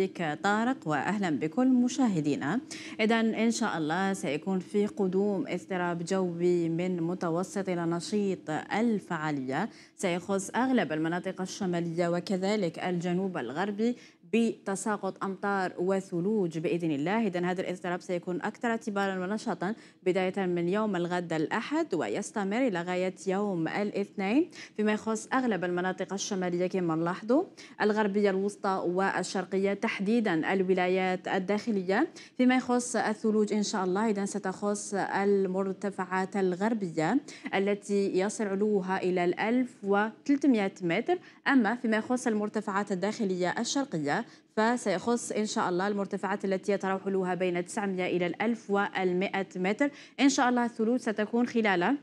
بك طارق واهلا بكل مشاهدينا اذا ان شاء الله سيكون في قدوم اضطراب جوي من متوسط الى نشيط الفعاليه سيخص اغلب المناطق الشماليه وكذلك الجنوب الغربي بتساقط أمطار وثلوج بإذن الله إذا هذا الاضطراب سيكون أكثر اعتبارا ونشاطا بداية من يوم الغد الأحد ويستمر إلى غاية يوم الاثنين فيما يخص أغلب المناطق الشمالية كما نلاحظوا الغربية الوسطى والشرقية تحديدا الولايات الداخلية فيما يخص الثلوج إن شاء الله إذا ستخص المرتفعات الغربية التي يصل علوها إلى 1300 متر أما فيما يخص المرتفعات الداخلية الشرقية فسيخص إن شاء الله المرتفعات التي يتراوح لها بين 900 إلى 1100 متر إن شاء الله الثلوج ستكون خلال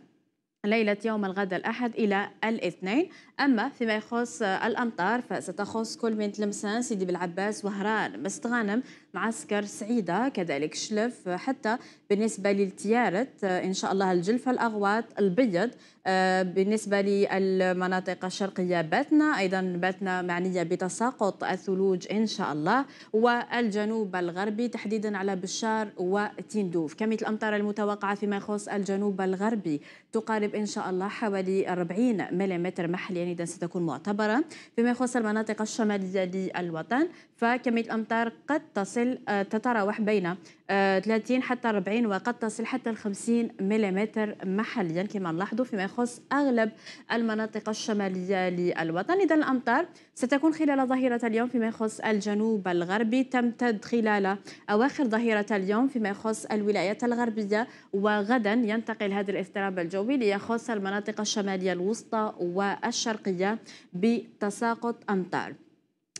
ليلة يوم الغد الأحد إلى الاثنين أما فيما يخص الأمطار فستخص كل من تلمسان سيدي بالعباس وهران مستغانم معسكر سعيدة كذلك شلف حتى بالنسبة للتيارة آه، إن شاء الله الجلفة الأغواط البيض آه، بالنسبة للمناطق الشرقية باتنا أيضا باتنا معنية بتساقط الثلوج إن شاء الله والجنوب الغربي تحديدا على بشار وتندوف كمية الأمطار المتوقعة فيما يخص الجنوب الغربي تقارب إن شاء الله حوالي 40 ملم محلي إذا ستكون معتبرة فيما يخص المناطق الشمالية للوطن فكمية الأمطار قد تصل تصل آه، تتراوح بين 30 آه، حتى 40 وقد تصل حتى 50 ملم محليا كما نلاحظوا فيما يخص اغلب المناطق الشماليه للوطن اذا الامطار ستكون خلال ظهيره اليوم فيما يخص الجنوب الغربي تمتد خلال اواخر ظهيره اليوم فيما يخص الولايات الغربيه وغدا ينتقل هذا الاضطراب الجوي ليخص المناطق الشماليه الوسطى والشرقيه بتساقط امطار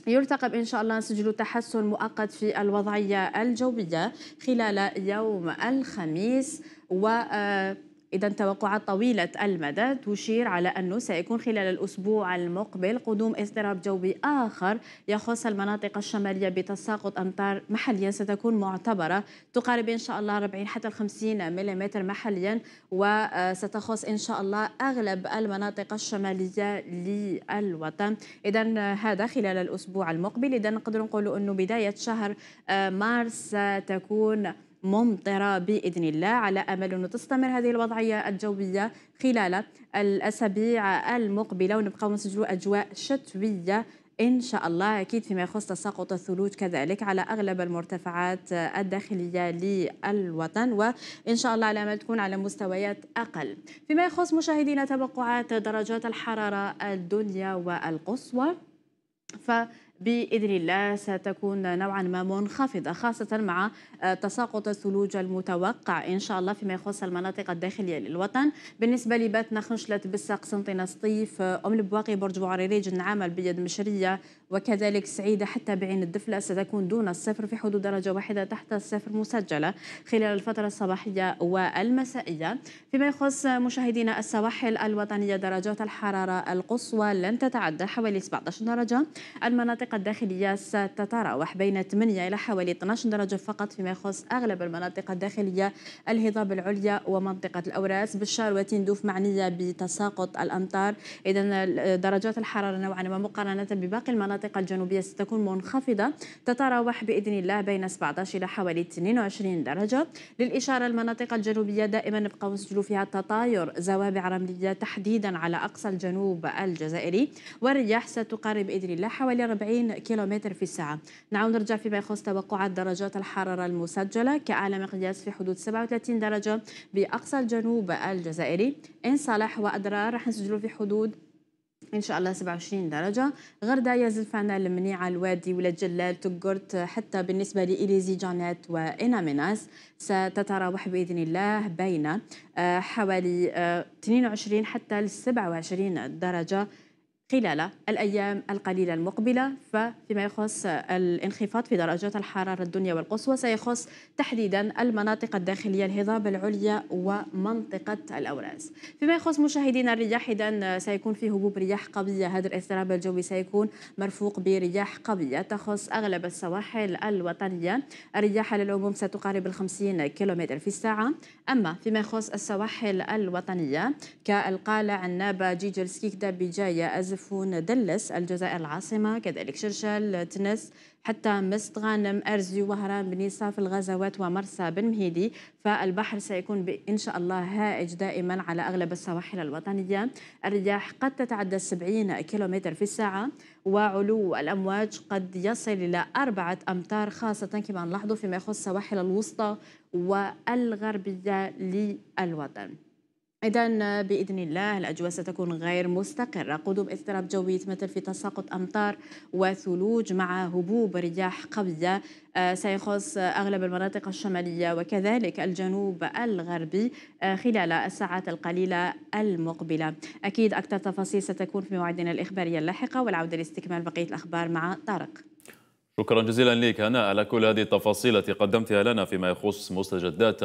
يرتقب إن شاء الله سجل تحسن مؤقت في الوضعية الجوية خلال يوم الخميس و آه، إذا توقعات طويلة المدى تشير على أنه سيكون خلال الأسبوع المقبل قدوم اضطراب جوي آخر يخص المناطق الشمالية بتساقط أمطار محليا ستكون معتبرة تقارب إن شاء الله 40 حتى 50 ملم محليا وستخص إن شاء الله أغلب المناطق الشمالية للوطن إذا هذا خلال الأسبوع المقبل إذا نقدر نقول أنه بداية شهر آه، مارس تكون ممطرة بإذن الله على أمل أن تستمر هذه الوضعية الجوية خلال الأسابيع المقبلة ونبقى نسجلوا أجواء شتوية إن شاء الله أكيد فيما يخص تساقط الثلوج كذلك على أغلب المرتفعات الداخلية للوطن وإن شاء الله على ما تكون على مستويات أقل فيما يخص مشاهدينا توقعات درجات الحرارة الدنيا والقصوى ف باذن الله ستكون نوعا ما منخفضه خاصه مع آه، تساقط الثلوج المتوقع ان شاء الله فيما يخص المناطق الداخليه للوطن بالنسبه لباتنا خنشلت بسا قسنطينه سطيف آه، ام البواقي برج بوعريريج النعامه بيد مشريه وكذلك سعيده حتى بعين الدفله ستكون دون الصفر في حدود درجه واحده تحت الصفر مسجله خلال الفتره الصباحيه والمسائيه فيما يخص مشاهدينا السواحل الوطنيه درجات الحراره القصوى لن تتعدى حوالي 17 درجه المناطق الحريقة الداخلية ستتراوح بين 8 إلى حوالي 12 درجة فقط فيما يخص أغلب المناطق الداخلية الهضاب العليا ومنطقة الأوراس بالشار وتندوف معنية بتساقط الأمطار إذا درجات الحرارة نوعا ما مقارنة بباقي المناطق الجنوبية ستكون منخفضة تتراوح بإذن الله بين 17 إلى حوالي 22 درجة للإشارة المناطق الجنوبية دائما نبقى نسجلوا فيها تطاير زوابع رملية تحديدا على أقصى الجنوب الجزائري والرياح ستقارب بإذن الله حوالي 40 30 كيلومتر في الساعة نعود نرجع فيما يخص توقعات درجات الحرارة المسجلة كأعلى مقياس في حدود 37 درجة بأقصى الجنوب الجزائري إن صالح وأدرار رح نسجلوا في حدود ان شاء الله 27 درجه يا زلفانه المنيعه الوادي ولاد جلال تقرت حتى بالنسبه لإليزي جانات وإناميناس ستتراوح باذن الله بين آه، حوالي 22 آه، حتى 27 درجه خلال الأيام القليلة المقبلة ففيما يخص الانخفاض في درجات الحرارة الدنيا والقصوى سيخص تحديدا المناطق الداخلية الهضاب العليا ومنطقة الأوراس فيما يخص مشاهدينا الرياح إذا سيكون في هبوب رياح قوية هذا الاضطراب الجوي سيكون مرفوق برياح قوية تخص أغلب السواحل الوطنية الرياح على العموم ستقارب ال 50 كم في الساعة أما فيما يخص السواحل الوطنية كالقالع النابة جيجل سكيكدا بجاية أزف يصفون دلس الجزائر العاصمة كذلك شرشل تنس حتى مست غانم أرزي وهران بني في الغزوات ومرسى بن مهيدي فالبحر سيكون إن شاء الله هائج دائما على أغلب السواحل الوطنية الرياح قد تتعدى 70 كيلومتر في الساعة وعلو الأمواج قد يصل إلى أربعة أمتار خاصة كما نلاحظ فيما يخص السواحل الوسطى والغربية للوطن إذا بإذن الله الأجواء ستكون غير مستقرة قدوم اضطراب جوي يتمثل في تساقط أمطار وثلوج مع هبوب رياح قوية آه، سيخص أغلب المناطق الشمالية وكذلك الجنوب الغربي آه، خلال الساعات القليلة المقبلة أكيد أكثر تفاصيل ستكون في موعدنا الإخبارية اللاحقة والعودة لاستكمال بقية الأخبار مع طارق شكرا جزيلا لك هناء على كل هذه التفاصيل التي قدمتها لنا فيما يخص مستجدات